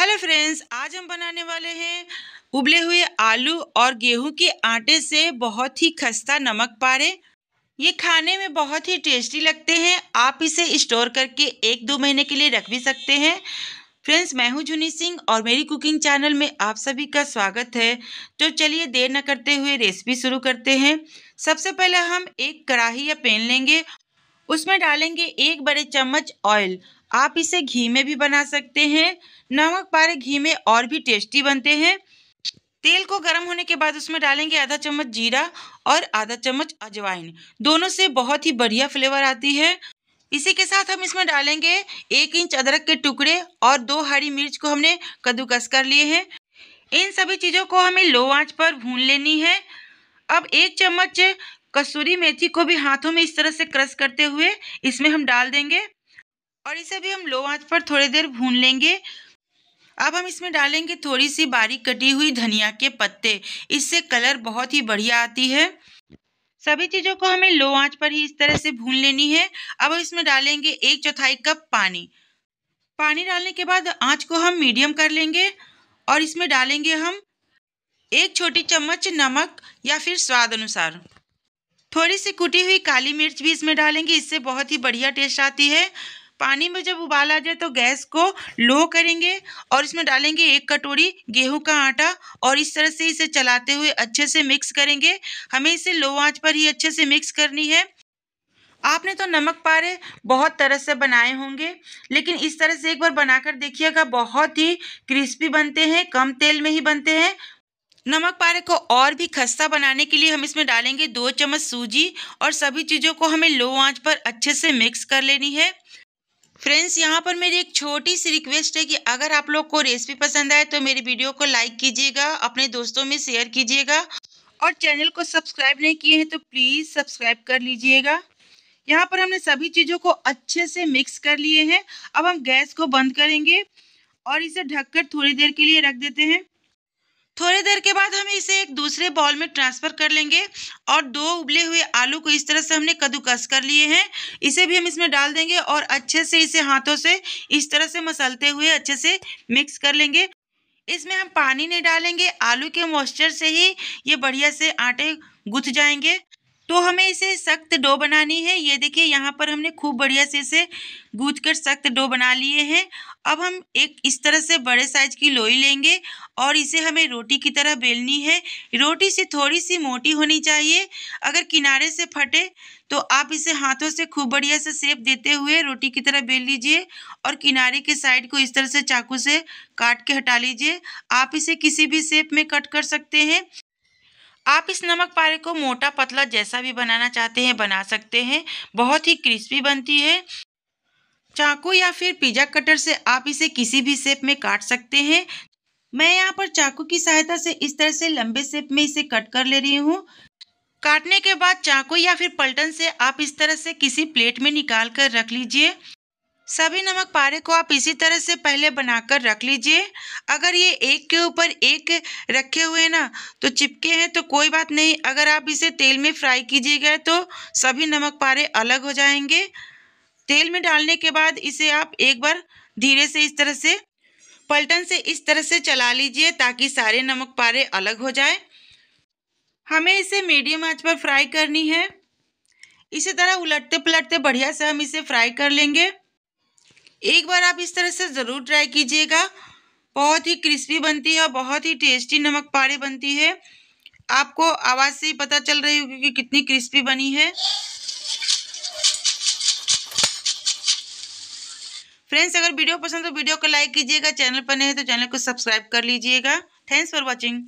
hello friends आज हम बनाने वाले हैं उबले हुए आलू और गेहूं के आटे से बहुत ही खस्ता नमक पारे ये खाने में बहुत ही टेस्टी लगते हैं आप इसे स्टोर करके एक दो महीने के लिए रख भी सकते हैं फ्रेंड्स मैं हूं जूनी सिंह और मेरी कुकिंग चैनल में आप सभी का स्वागत है तो चलिए देर न करते हुए रेसिपी शुरू करते हैं सबसे पहले हम एक कढ़ाही या पेन लेंगे उसमें डालेंगे एक बड़े चम्मच ऑयल आप इसे घी में भी बना सकते हैं नमक पारे घी में और भी टेस्टी बनते हैं तेल को गर्म होने के बाद उसमें डालेंगे आधा चम्मच जीरा और आधा चम्मच अजवाइन दोनों से बहुत ही बढ़िया फ्लेवर आती है इसी के साथ हम इसमें डालेंगे एक इंच अदरक के टुकड़े और दो हरी मिर्च को हमने कद्दूकस कर लिए हैं इन सभी चीज़ों को हमें लो आंच पर भून लेनी है अब एक चम्मच कसूरी मेथी को भी हाथों में इस तरह से क्रश करते हुए इसमें हम डाल देंगे और इसे भी हम लो आंच पर थोड़ी देर भून लेंगे अब हम इसमें डालेंगे थोड़ी सी बारीक कटी हुई धनिया के पत्ते इससे कलर बहुत ही बढ़िया आती है सभी चीज़ों को हमें लो आंच पर ही इस तरह से भून लेनी है अब हम इसमें डालेंगे एक चौथाई कप पानी पानी डालने के बाद आंच को हम मीडियम कर लेंगे और इसमें डालेंगे हम एक छोटी चम्मच नमक या फिर स्वाद अनुसार थोड़ी सी कुटी हुई काली मिर्च भी इसमें डालेंगे इससे बहुत ही बढ़िया टेस्ट आती है पानी में जब उबाल आ जाए तो गैस को लो करेंगे और इसमें डालेंगे एक कटोरी गेहूं का आटा और इस तरह से इसे चलाते हुए अच्छे से मिक्स करेंगे हमें इसे लो आंच पर ही अच्छे से मिक्स करनी है आपने तो नमक पारे बहुत तरह से बनाए होंगे लेकिन इस तरह से एक बार बनाकर देखिएगा बहुत ही क्रिस्पी बनते हैं कम तेल में ही बनते हैं नमक पारे को और भी खस्ता बनाने के लिए हम इसमें डालेंगे दो चम्मच सूजी और सभी चीज़ों को हमें लो आंच पर अच्छे से मिक्स कर लेनी है फ्रेंड्स यहाँ पर मेरी एक छोटी सी रिक्वेस्ट है कि अगर आप लोग को रेसिपी पसंद आए तो मेरी वीडियो को लाइक कीजिएगा अपने दोस्तों में शेयर कीजिएगा और चैनल को सब्सक्राइब नहीं किए हैं तो प्लीज़ सब्सक्राइब कर लीजिएगा यहाँ पर हमने सभी चीज़ों को अच्छे से मिक्स कर लिए हैं अब हम गैस को बंद करेंगे और इसे ढककर थोड़ी देर के लिए रख देते हैं थोड़ी देर के बाद हम इसे एक दूसरे बॉल में ट्रांसफ़र कर लेंगे और दो उबले हुए आलू को इस तरह से हमने कद्दूकस कर लिए हैं इसे भी हम इसमें डाल देंगे और अच्छे से इसे हाथों से इस तरह से मसलते हुए अच्छे से मिक्स कर लेंगे इसमें हम पानी नहीं डालेंगे आलू के मॉइस्चर से ही ये बढ़िया से आटे गुथ जाएंगे तो हमें इसे सख्त डो बनानी है ये देखिए यहाँ पर हमने खूब बढ़िया से इसे गूँथ कर सख्त डो बना लिए हैं अब हम एक इस तरह से बड़े साइज की लोई लेंगे और इसे हमें रोटी की तरह बेलनी है रोटी से थोड़ी सी मोटी होनी चाहिए अगर किनारे से फटे तो आप इसे हाथों से खूब बढ़िया से सेप देते हुए रोटी की तरह बेल लीजिए और किनारे के साइड को इस तरह से चाकू से काट के हटा लीजिए आप इसे किसी भी सेप में कट कर सकते हैं आप इस नमक पारे को मोटा पतला जैसा भी बनाना चाहते हैं बना सकते हैं बहुत ही क्रिस्पी बनती है चाकू या फिर पिज़्ज़ा कटर से आप इसे किसी भी शेप में काट सकते हैं मैं यहाँ पर चाकू की सहायता से इस तरह से लंबे शेप में इसे कट कर ले रही हूँ काटने के बाद चाकू या फिर पलटन से आप इस तरह से किसी प्लेट में निकाल कर रख लीजिए सभी नमक पारे को आप इसी तरह से पहले बनाकर रख लीजिए अगर ये एक के ऊपर एक रखे हुए ना तो चिपके हैं तो कोई बात नहीं अगर आप इसे तेल में फ्राई कीजिएगा तो सभी नमक पारे अलग हो जाएंगे तेल में डालने के बाद इसे आप एक बार धीरे से इस तरह से पलटन से इस तरह से चला लीजिए ताकि सारे नमक पारे अलग हो जाए हमें इसे मीडियम आँच पर फ्राई करनी है इसी तरह उलटते पलटते बढ़िया से हम इसे फ्राई कर लेंगे एक बार आप इस तरह से ज़रूर ट्राई कीजिएगा बहुत ही क्रिस्पी बनती है और बहुत ही टेस्टी नमक पारे बनती है आपको आवाज़ से ही पता चल रही होगी कि कितनी क्रिस्पी बनी है फ्रेंड्स अगर वीडियो पसंद तो वीडियो को लाइक कीजिएगा चैनल पर नहीं है तो चैनल को सब्सक्राइब कर लीजिएगा थैंक्स फॉर वॉचिंग